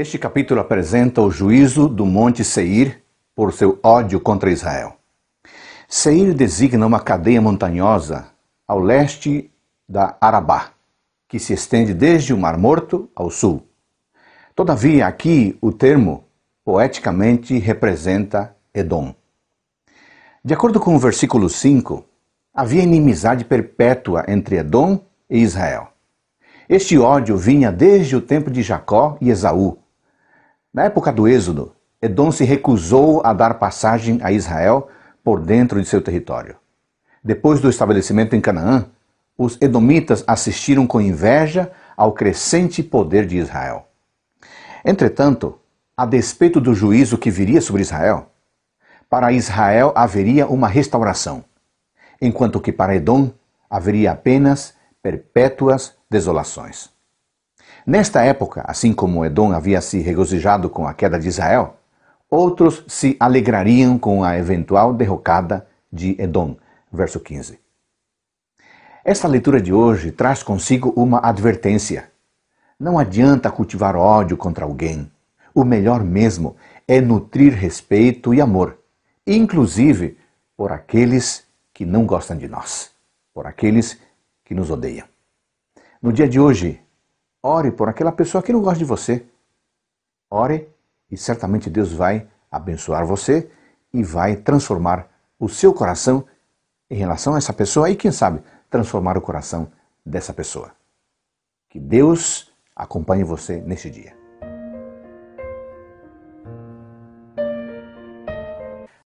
Este capítulo apresenta o juízo do Monte Seir por seu ódio contra Israel. Seir designa uma cadeia montanhosa ao leste da Arabá, que se estende desde o Mar Morto ao sul. Todavia, aqui o termo poeticamente representa Edom. De acordo com o versículo 5, havia inimizade perpétua entre Edom e Israel. Este ódio vinha desde o tempo de Jacó e Esaú, na época do Êxodo, Edom se recusou a dar passagem a Israel por dentro de seu território. Depois do estabelecimento em Canaã, os edomitas assistiram com inveja ao crescente poder de Israel. Entretanto, a despeito do juízo que viria sobre Israel, para Israel haveria uma restauração, enquanto que para Edom haveria apenas perpétuas desolações. Nesta época, assim como Edom havia se regozijado com a queda de Israel, outros se alegrariam com a eventual derrocada de Edom. Verso 15. Esta leitura de hoje traz consigo uma advertência. Não adianta cultivar ódio contra alguém. O melhor mesmo é nutrir respeito e amor, inclusive por aqueles que não gostam de nós, por aqueles que nos odeiam. No dia de hoje, Ore por aquela pessoa que não gosta de você. Ore e certamente Deus vai abençoar você e vai transformar o seu coração em relação a essa pessoa e, quem sabe, transformar o coração dessa pessoa. Que Deus acompanhe você neste dia.